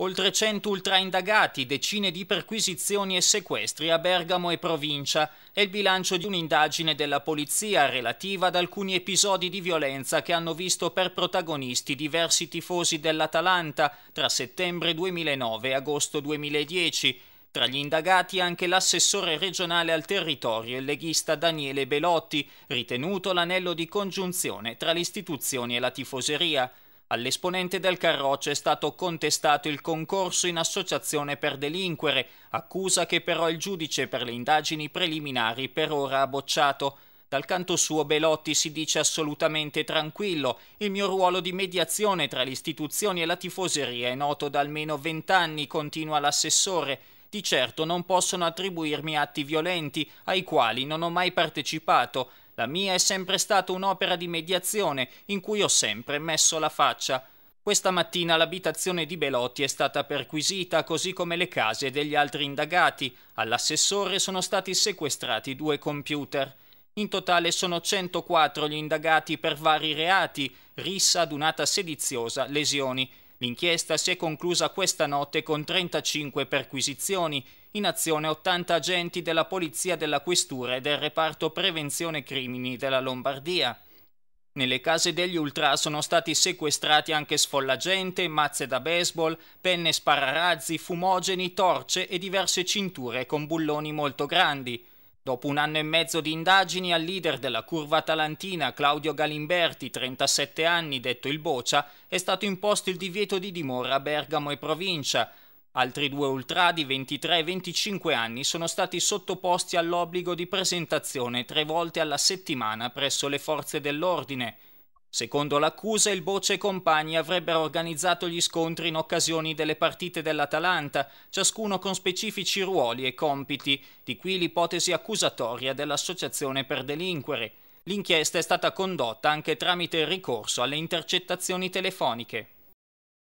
Oltre 100 ultraindagati, decine di perquisizioni e sequestri a Bergamo e provincia è il bilancio di un'indagine della polizia relativa ad alcuni episodi di violenza che hanno visto per protagonisti diversi tifosi dell'Atalanta tra settembre 2009 e agosto 2010. Tra gli indagati anche l'assessore regionale al territorio e leghista Daniele Belotti, ritenuto l'anello di congiunzione tra le istituzioni e la tifoseria. All'esponente del Carroccio è stato contestato il concorso in associazione per delinquere, accusa che però il giudice per le indagini preliminari per ora ha bocciato. Dal canto suo Belotti si dice assolutamente tranquillo. Il mio ruolo di mediazione tra le istituzioni e la tifoseria è noto da almeno vent'anni, continua l'assessore. Di certo non possono attribuirmi atti violenti, ai quali non ho mai partecipato. La mia è sempre stata un'opera di mediazione in cui ho sempre messo la faccia. Questa mattina l'abitazione di Belotti è stata perquisita, così come le case degli altri indagati. All'assessore sono stati sequestrati due computer. In totale sono 104 gli indagati per vari reati, rissa, adunata sediziosa, lesioni. L'inchiesta si è conclusa questa notte con 35 perquisizioni, in azione 80 agenti della Polizia della Questura e del reparto Prevenzione Crimini della Lombardia. Nelle case degli ultra sono stati sequestrati anche sfollagente, mazze da baseball, penne spararazzi, fumogeni, torce e diverse cinture con bulloni molto grandi. Dopo un anno e mezzo di indagini al leader della curva atalantina Claudio Galimberti, 37 anni, detto il Boccia, è stato imposto il divieto di dimora a Bergamo e provincia. Altri due ultra di 23 e 25 anni sono stati sottoposti all'obbligo di presentazione tre volte alla settimana presso le forze dell'ordine. Secondo l'accusa, il Boce e compagni avrebbero organizzato gli scontri in occasione delle partite dell'Atalanta, ciascuno con specifici ruoli e compiti, di qui l'ipotesi accusatoria dell'associazione per delinquere. L'inchiesta è stata condotta anche tramite il ricorso alle intercettazioni telefoniche.